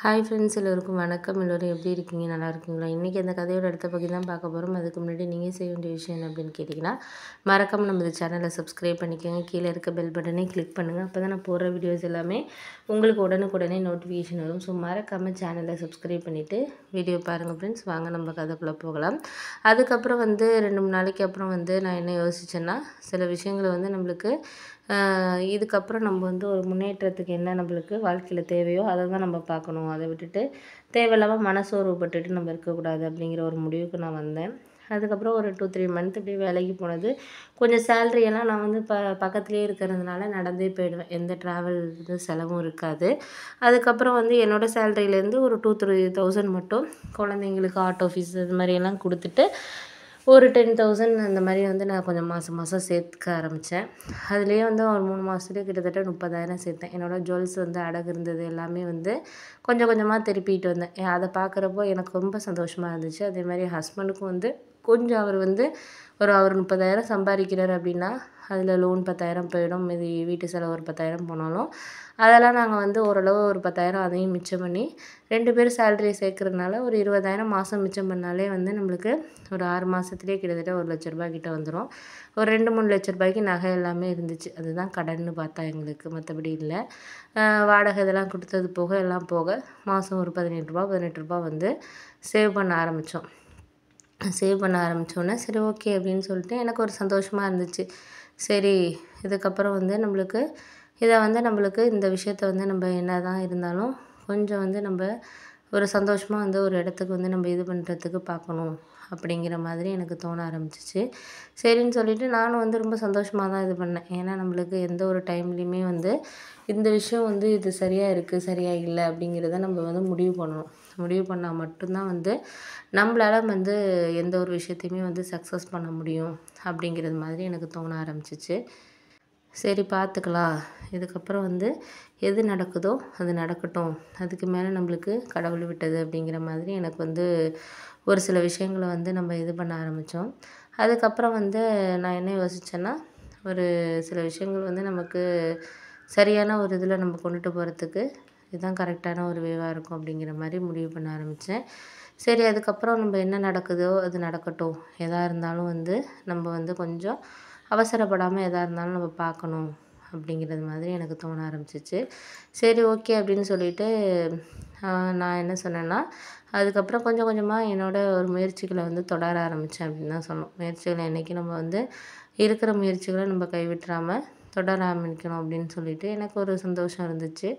hi friends எல்லோருக்கும் வணக்கம் எல்லோரும் எப்படி இருக்கீங்க நல்லா இருக்கீங்களா இன்றைக்கி அந்த கதையோட அடுத்த பகுதி தான் பார்க்க போகிறோம் அதுக்கு முன்னாடி நீங்கள் செய்ய வேண்டிய விஷயம் என்ன அப்படின்னு கேட்டிங்கன்னா மறக்காமல் நம்ம இந்த சேனலை சப்ஸ்கிரைப் பண்ணிக்கோங்க கீழே இருக்க பெல் பட்டனே கிளிக் பண்ணுங்கள் அப்போ தான் நான் போடுற வீடியோஸ் எல்லாமே உங்களுக்கு உடனுக்குடனே நோட்டிஃபிகேஷன் வரும் ஸோ மறக்காமல் சேனலை சப்ஸ்கிரைப் பண்ணிவிட்டு வீடியோ பாருங்கள் ஃப்ரெண்ட்ஸ் வாங்க நம்ம கதைக்குள்ளே போகலாம் அதுக்கப்புறம் வந்து ரெண்டு மூணு நாளைக்கு அப்புறம் வந்து நான் என்ன யோசித்தேன்னா சில விஷயங்களை வந்து நம்மளுக்கு இதுக்கப்புறம் நம்ம வந்து ஒரு முன்னேற்றத்துக்கு என்ன நம்மளுக்கு வாழ்க்கையில் தேவையோ அதை தான் நம்ம பார்க்கணும் அதை விட்டுட்டு தேவையில்லாமல் மனசோர்வுப்பட்டுட்டு நம்ம இருக்கக்கூடாது அப்படிங்கிற ஒரு முடிவுக்கு நான் வந்தேன் அதுக்கப்புறம் ஒரு டூ த்ரீ மந்த் இப்படி வேலைக்கு போனது கொஞ்சம் சேல்ரியெல்லாம் நான் வந்து ப பக்கத்துலேயே இருக்கிறதுனால நடந்தே போயிடுவேன் எந்த ட்ராவல் இது செலவும் இருக்காது அதுக்கப்புறம் வந்து என்னோடய சேலரியிலேருந்து ஒரு டூ த்ரீ தௌசண்ட் மட்டும் குழந்தைங்களுக்கு ஆட்டோ ஃபீஸ் இது மாதிரியெல்லாம் கொடுத்துட்டு ஒரு டென் தௌசண்ட் அந்த மாதிரி வந்து நான் கொஞ்சம் மாதம் மாதம் சேர்த்துக்க ஆரம்பித்தேன் அதுலேயே வந்து ஒரு மூணு மாதத்துலேயே கிட்டத்தட்ட முப்பதாயிரம் சேர்த்தேன் என்னோடய ஜுவல்ஸ் வந்து அடகு இருந்தது எல்லாமே வந்து கொஞ்சம் கொஞ்சமாக திருப்பிட்டு வந்தேன் அதை பார்க்குறப்போ எனக்கு ரொம்ப சந்தோஷமாக இருந்துச்சு அதே மாதிரி ஹஸ்பண்டுக்கும் வந்து கொஞ்சம் அவர் வந்து ஒரு அவர் முப்பதாயிரம் சம்பாதிக்கிறார் அப்படின்னா அதில் லோன் பத்தாயிரம் போயிடும் மீதி வீட்டு செலவு ஒரு பத்தாயிரம் போனாலும் அதெல்லாம் நாங்கள் வந்து ஓரளவு ஒரு பத்தாயிரம் அதையும் மிச்சம் பண்ணி ரெண்டு பேரும் சேலரியை சேர்க்குறதுனால ஒரு இருபதாயிரம் மாதம் மிச்சம் பண்ணாலே வந்து நம்மளுக்கு ஒரு ஆறு மாதத்துலேயே கிட்டத்தட்ட ஒரு லட்ச ரூபாய் கிட்ட வந்துடும் ஒரு ரெண்டு மூணு லட்ச ரூபாய்க்கு நகை எல்லாமே இருந்துச்சு அதுதான் கடன்னு பார்த்தா எங்களுக்கு மற்றபடி இல்லை வாடகை இதெல்லாம் கொடுத்தது போக எல்லாம் போக மாதம் ஒரு பதினெட்டு ரூபா பதினெட்டு ரூபா வந்து சேவ் பண்ண ஆரம்பித்தோம் சேவ் பண்ண ஆரம்பித்தோன்னே சரி ஓகே அப்படின்னு சொல்லிட்டு எனக்கு ஒரு சந்தோஷமாக இருந்துச்சு சரி இதுக்கப்புறம் வந்து நம்மளுக்கு இதை வந்து நம்மளுக்கு இந்த விஷயத்த வந்து நம்ம என்ன தான் இருந்தாலும் கொஞ்சம் வந்து நம்ம ஒரு சந்தோஷமாக வந்து ஒரு இடத்துக்கு வந்து நம்ம இது பண்ணுறதுக்கு பார்க்கணும் அப்படிங்கிற மாதிரி எனக்கு தோண ஆரம்பிச்சிச்சு சரின்னு சொல்லிவிட்டு நானும் வந்து ரொம்ப சந்தோஷமாக தான் இது பண்ணேன் ஏன்னா நம்மளுக்கு எந்த ஒரு டைம்லேயுமே வந்து இந்த விஷயம் வந்து இது சரியாக இருக்குது சரியாக இல்லை அப்படிங்கிறத நம்ம வந்து முடிவு பண்ணணும் முடிவு பண்ணால் மட்டும்தான் வந்து நம்மளால் வந்து எந்த ஒரு விஷயத்தையுமே வந்து சக்ஸஸ் பண்ண முடியும் அப்படிங்கிறது மாதிரி எனக்கு தோண ஆரம்பிச்சிச்சு சரி பார்த்துக்கலாம் இதுக்கப்புறம் வந்து எது நடக்குதோ அது நடக்கட்டும் அதுக்கு மேலே நம்மளுக்கு கடவுள் விட்டது அப்படிங்கிற மாதிரி எனக்கு வந்து ஒரு சில விஷயங்களை வந்து நம்ம இது பண்ண ஆரம்பித்தோம் அதுக்கப்புறம் வந்து நான் என்ன யோசித்தேன்னா ஒரு சில விஷயங்கள் வந்து நமக்கு சரியான ஒரு இதில் நம்ம கொண்டுட்டு போகிறதுக்கு இதுதான் கரெக்டான ஒரு வேவாக இருக்கும் அப்படிங்கிற மாதிரி முடிவு பண்ண ஆரம்பித்தேன் சரி அதுக்கப்புறம் நம்ம என்ன நடக்குதோ அது நடக்கட்டும் எதாக இருந்தாலும் வந்து நம்ம வந்து கொஞ்சம் அவசரப்படாமல் எதாக இருந்தாலும் நம்ம பார்க்கணும் அப்படிங்கிறது மாதிரி எனக்கு தோண ஆரம்பிச்சிச்சு சரி ஓகே அப்படின்னு சொல்லிட்டு நான் என்ன சொன்னேன்னா அதுக்கப்புறம் கொஞ்சம் கொஞ்சமாக என்னோடய ஒரு முயற்சிகளை வந்து தொடர ஆரம்பித்தேன் அப்படின்னு தான் சொன்னோம் முயற்சிகளை என்றைக்கு நம்ம வந்து இருக்கிற முயற்சிகளை நம்ம கைவிட்டுறாமல் தொடர ஆரம்பிக்கணும் அப்படின்னு சொல்லிட்டு எனக்கு ஒரு சந்தோஷம் இருந்துச்சு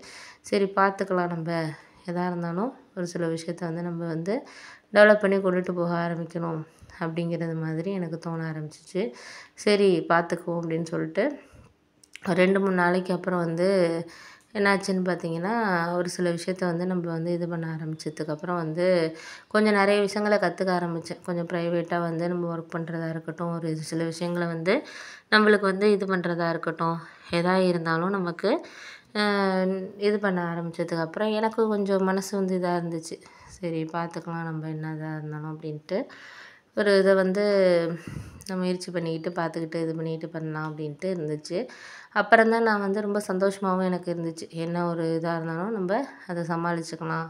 சரி பார்த்துக்கலாம் நம்ம எதாக இருந்தாலும் ஒரு சில விஷயத்த வந்து நம்ம வந்து டெவலப் பண்ணி கொண்டுட்டு போக ஆரம்பிக்கணும் அப்படிங்கிறது மாதிரி எனக்கு தோண ஆரம்பிச்சிச்சு சரி பார்த்துக்குவோம் அப்படின்னு சொல்லிட்டு ரெண்டு மூணு நாளைக்கு அப்புறம் வந்து என்னாச்சுன்னு பார்த்தீங்கன்னா ஒரு சில விஷயத்த வந்து நம்ம வந்து இது பண்ண ஆரம்பித்ததுக்கப்புறம் வந்து கொஞ்சம் நிறைய விஷயங்களை கற்றுக்க ஆரம்பித்தேன் கொஞ்சம் ப்ரைவேட்டாக வந்து நம்ம ஒர்க் பண்ணுறதா இருக்கட்டும் ஒரு சில விஷயங்களை வந்து நம்மளுக்கு வந்து இது பண்ணுறதா இருக்கட்டும் எதாக இருந்தாலும் நமக்கு இது பண்ண ஆரம்பித்ததுக்கப்புறம் எனக்கு கொஞ்சம் மனசு வந்து இதாக இருந்துச்சு சரி பார்த்துக்கலாம் நம்ம என்னதாக இருந்தாலும் அப்படின்ட்டு ஒரு இதை வந்து நான் முயற்சி பண்ணிக்கிட்டு பார்த்துக்கிட்டு இது பண்ணிக்கிட்டு பண்ணலாம் அப்படின்ட்டு இருந்துச்சு அப்புறம் தான் நான் வந்து ரொம்ப சந்தோஷமாகவும் எனக்கு இருந்துச்சு என்ன ஒரு இதாக இருந்தாலும் நம்ம அதை சமாளிச்சுக்கலாம்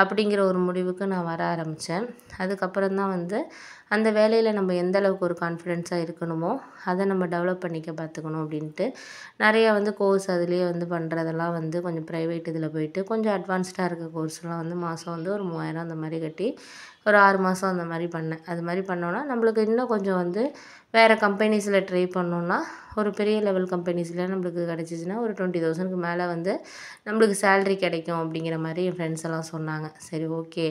அப்படிங்கிற ஒரு முடிவுக்கு நான் வர ஆரம்பித்தேன் அதுக்கப்புறம் தான் வந்து அந்த வேலையில் நம்ம எந்த அளவுக்கு ஒரு கான்ஃபிடென்ஸாக இருக்கணுமோ அதை நம்ம டெவலப் பண்ணிக்க பார்த்துக்கணும் அப்படின்ட்டு நிறையா வந்து கோர்ஸ் அதுலேயே வந்து பண்ணுறதெல்லாம் வந்து கொஞ்சம் ப்ரைவேட் இதில் போயிட்டு கொஞ்சம் அட்வான்ஸ்டாக இருக்க கோர்ஸ்லாம் வந்து மாதம் வந்து ஒரு மூவாயிரம் அந்த மாதிரி கட்டி ஒரு ஆறு மாதம் அந்த மாதிரி பண்ணேன் அது மாதிரி பண்ணோன்னா நம்மளுக்கு இன்னும் கொஞ்சம் வந்து வேறு கம்பெனிஸில் ட்ரை பண்ணோன்னா ஒரு பெரிய லெவல் கம்பெனிஸில் நம்மளுக்கு கிடச்சிச்சின்னா ஒரு டுவெண்ட்டி தௌசண்ட்க்கு மேலே வந்து நம்மளுக்கு சேல்ரி கிடைக்கும் அப்படிங்கிற மாதிரி என் ஃப்ரெண்ட்ஸ் எல்லாம் சொன்னாங்க சரி ஓகே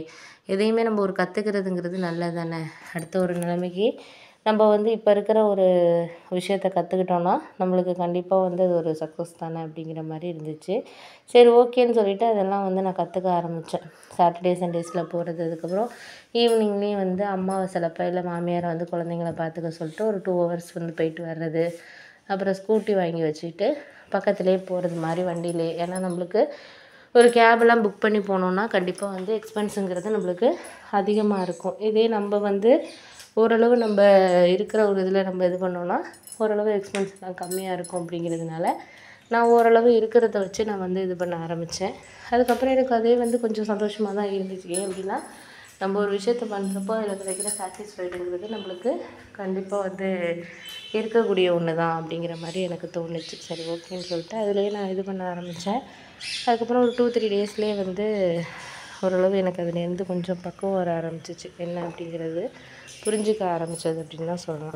எதையுமே நம்ம ஒரு கற்றுக்கிறதுங்கிறது நல்லது தானே அடுத்த ஒரு நிலைமைக்கு நம்ம வந்து இப்போ இருக்கிற ஒரு விஷயத்த கற்றுக்கிட்டோன்னா நம்மளுக்கு கண்டிப்பாக வந்து அது ஒரு சக்ஸஸ் தானே அப்படிங்கிற மாதிரி இருந்துச்சு சரி ஓகேன்னு சொல்லிவிட்டு அதெல்லாம் வந்து நான் கற்றுக்க ஆரம்பித்தேன் சாட்டர்டே சண்டேஸில் போகிறது அதுக்கப்புறம் ஈவினிங்லேயும் வந்து அம்மாவை சிலப்போ இல்லை மாமியாரை வந்து குழந்தைங்கள பார்த்துக்க சொல்லிட்டு ஒரு டூ ஹவர்ஸ் வந்து போயிட்டு வர்றது அப்புறம் ஸ்கூட்டி வாங்கி வச்சுக்கிட்டு பக்கத்துலேயே போகிறது மாதிரி வண்டியிலே ஏன்னா நம்மளுக்கு ஒரு கேபெல்லாம் புக் பண்ணி போனோம்னா கண்டிப்பாக வந்து எக்ஸ்பென்ஸுங்கிறது நம்மளுக்கு அதிகமாக இருக்கும் இதே நம்ம வந்து ஓரளவு நம்ம இருக்கிற ஒரு இதில் நம்ம இது பண்ணோன்னா ஓரளவு எக்ஸ்பென்ஸ்லாம் கம்மியாக இருக்கும் அப்படிங்கிறதுனால நான் ஓரளவு இருக்கிறத வச்சு நான் வந்து இது பண்ண ஆரம்பித்தேன் அதுக்கப்புறம் எனக்கு அதே வந்து கொஞ்சம் சந்தோஷமாக தான் இருந்துச்சு ஏன் அப்படின்னா நம்ம ஒரு விஷயத்த பண்ணுறப்போ அதில் கிடைக்கிற சாட்டிஸ்ஃபைடுங்கிறது நம்மளுக்கு கண்டிப்பாக வந்து இருக்கக்கூடிய ஒன்று தான் அப்படிங்கிற மாதிரி எனக்கு தோணுச்சு சரி ஓகேன்னு சொல்லிட்டு அதுலேயே நான் இது பண்ண ஆரம்பித்தேன் அதுக்கப்புறம் ஒரு டூ த்ரீ டேஸ்லேயே வந்து ஓரளவு எனக்கு அதுலேருந்து கொஞ்சம் பக்கம் வர ஆரம்பிச்சிச்சு என்ன அப்படிங்கிறது புரிஞ்சுக்க ஆரம்பித்தது அப்படின்னு தான் சொல்லலாம்